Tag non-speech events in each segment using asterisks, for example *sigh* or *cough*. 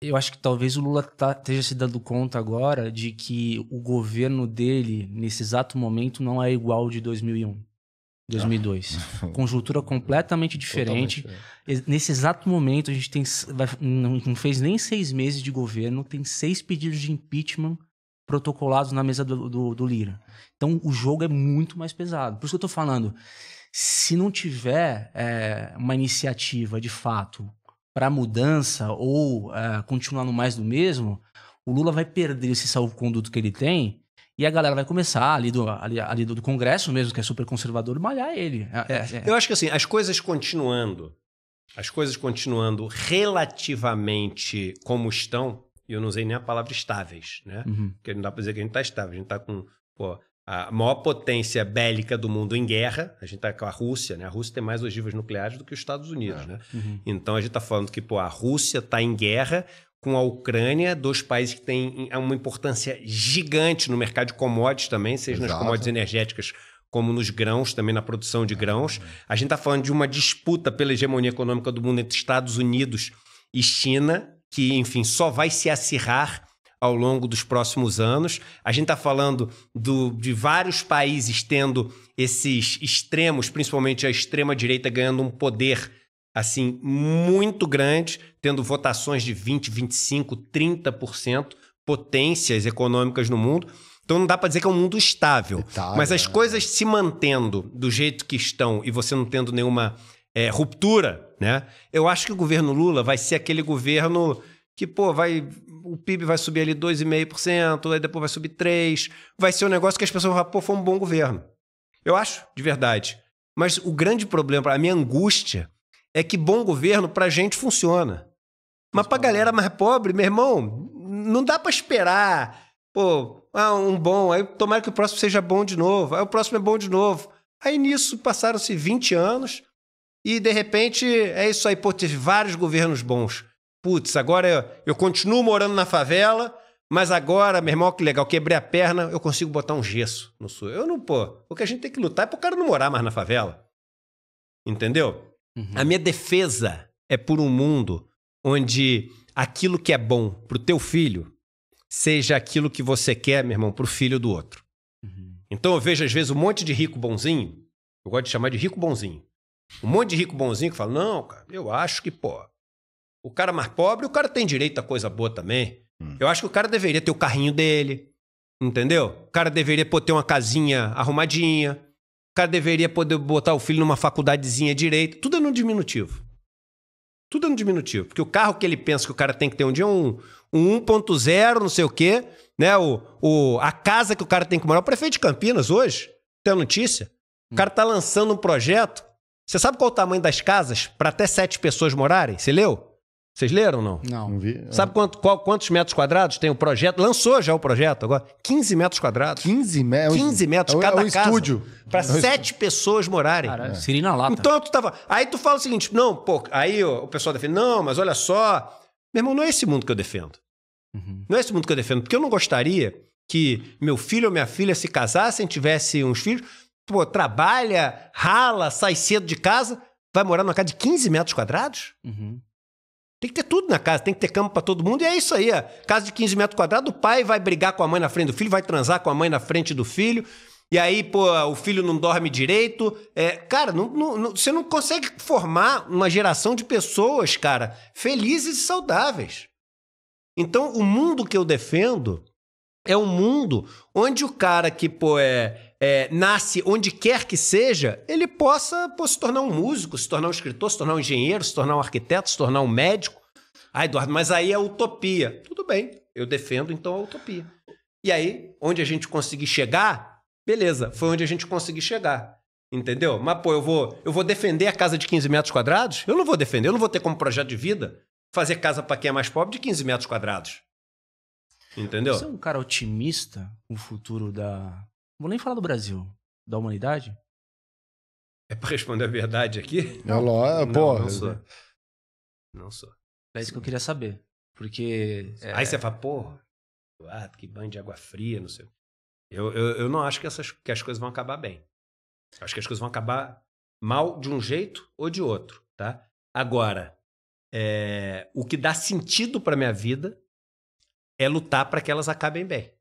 eu acho que talvez o Lula tá, esteja se dando conta agora de que o governo dele, nesse exato momento, não é igual de 2001. 2002. Ah. *laughs* Conjuntura completamente diferente. É. Nesse exato momento, a gente tem, não fez nem seis meses de governo, tem seis pedidos de impeachment protocolados na mesa do, do, do Lira. Então, o jogo é muito mais pesado. Por isso que eu estou falando, se não tiver é, uma iniciativa de fato para mudança ou uh, eh, continuar no mais do mesmo, o Lula vai perder esse salvo-conduto que ele tem e a galera vai começar ali do, ali, ali do, Congresso mesmo, que é super conservador, malhar ele. É, é, é. Eu acho que assim, as coisas continuando, as coisas continuando relativamente como estão, e eu não usei nem a palavra estáveis, né? Uhum. Porque não dá para dizer que a gente está estável, a gente está com pô, a maior potência bélica do mundo em guerra. A gente está com a Rússia, né? A Rússia tem mais ogivas nucleares do que os Estados Unidos, é. né? Uhum. Então a gente está falando que pô, a Rússia está em guerra com a Ucrânia, dois países que têm uma importância gigante no mercado de commodities também, seja Exato. nas commodities energéticas como nos grãos, também na produção de é. grãos. A gente está falando de uma disputa pela hegemonia econômica do mundo entre Estados Unidos e China, que, enfim, só vai se acirrar ao longo dos próximos anos. A gente está falando do, de vários países tendo esses extremos, principalmente a extrema-direita, ganhando um poder assim muito grande, tendo votações de 20, 25, 30%, potências econômicas no mundo. Então não dá para dizer que é um mundo estável. Itália. Mas as é. coisas se mantendo do jeito que estão e você não tendo nenhuma é, ruptura, né? Eu acho que o governo Lula vai ser aquele governo que, pô, vai o PIB vai subir ali 2,5%, aí depois vai subir 3%. Vai ser um negócio que as pessoas vão falar, pô, foi um bom governo. Eu acho, de verdade. Mas o grande problema, a minha angústia, é que bom governo pra gente funciona. Mas pra galera mais pobre, meu irmão, não dá para esperar. Pô, ah, um bom, aí tomara que o próximo seja bom de novo, aí o próximo é bom de novo. Aí nisso passaram-se 20 anos e de repente é isso aí, pô, teve vários governos bons putz, agora eu, eu continuo morando na favela, mas agora, meu irmão, que legal, quebrei a perna, eu consigo botar um gesso no sul. Eu não, pô. O que a gente tem que lutar é pro cara não morar mais na favela. Entendeu? Uhum. A minha defesa é por um mundo onde aquilo que é bom pro teu filho seja aquilo que você quer, meu irmão, pro filho do outro. Uhum. Então eu vejo, às vezes, um monte de rico bonzinho. Eu gosto de chamar de rico bonzinho. Um monte de rico bonzinho que fala: não, cara, eu acho que, pô, o cara mais pobre, o cara tem direito a coisa boa também. Hum. Eu acho que o cara deveria ter o carrinho dele, entendeu? O cara deveria poder ter uma casinha arrumadinha. O cara deveria poder botar o filho numa faculdadezinha direito. Tudo é no diminutivo. Tudo é no diminutivo. Porque o carro que ele pensa que o cara tem que ter um dia é um, um 1.0, não sei o quê, né? O, o, a casa que o cara tem que morar. O prefeito de Campinas hoje, tem a notícia, o hum. cara tá lançando um projeto. Você sabe qual é o tamanho das casas para até sete pessoas morarem? Você leu? Vocês leram ou não? Não. não vi. Sabe quanto, qual, quantos metros quadrados tem o projeto? Lançou já o projeto agora? 15 metros quadrados. 15, me 15 é metros é o, cada é o casa estúdio. Para é sete pessoas morarem. Cara, é. na Lata. Então tu tava. Aí tu fala o seguinte: não, pô, aí ó, o pessoal defende, não, mas olha só. Meu irmão, não é esse mundo que eu defendo. Uhum. Não é esse mundo que eu defendo. Porque eu não gostaria que meu filho ou minha filha se casassem, tivessem uns filhos, pô, trabalha, rala, sai cedo de casa, vai morar numa casa de 15 metros quadrados? Uhum. Tem que ter tudo na casa, tem que ter cama para todo mundo, e é isso aí. A é. casa de 15 metros quadrados, o pai vai brigar com a mãe na frente do filho, vai transar com a mãe na frente do filho, e aí, pô, o filho não dorme direito. É, cara, não, não, não, você não consegue formar uma geração de pessoas, cara, felizes e saudáveis. Então, o mundo que eu defendo é um mundo onde o cara que, pô, é, é, nasce onde quer que seja, ele possa pô, se tornar um músico, se tornar um escritor, se tornar um engenheiro, se tornar um arquiteto, se tornar um médico. Ah, Eduardo, mas aí é utopia. Tudo bem, eu defendo então a utopia. E aí, onde a gente conseguir chegar, beleza, foi onde a gente conseguiu chegar. Entendeu? Mas, pô, eu vou, eu vou defender a casa de 15 metros quadrados? Eu não vou defender, eu não vou ter como projeto de vida fazer casa para quem é mais pobre de 15 metros quadrados. Entendeu? Você é um cara otimista com o futuro da, Vou nem falar do Brasil, da humanidade. É pra responder a verdade aqui? É é, não, porra. Não sou. Não sou. É isso que eu queria saber. Porque. É... Aí você fala, porra, ah, que banho de água fria, não sei. Eu, eu, eu não acho que, essas, que as coisas vão acabar bem. Eu acho que as coisas vão acabar mal de um jeito ou de outro, tá? Agora, é, o que dá sentido para minha vida é lutar para que elas acabem bem.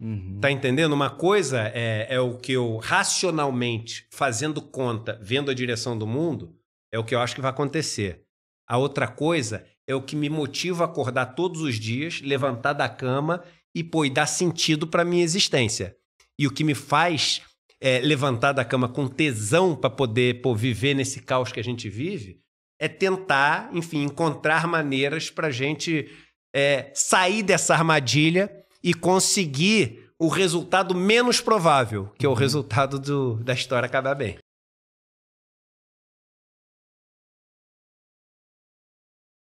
Uhum. Tá entendendo? Uma coisa é, é o que eu racionalmente, fazendo conta, vendo a direção do mundo, é o que eu acho que vai acontecer. A outra coisa é o que me motiva a acordar todos os dias, levantar da cama e, pô, e dar sentido para minha existência. E o que me faz é, levantar da cama com tesão para poder pô, viver nesse caos que a gente vive é tentar, enfim, encontrar maneiras para a gente é, sair dessa armadilha e conseguir o resultado menos provável, que é o uhum. resultado do, da história acabar bem.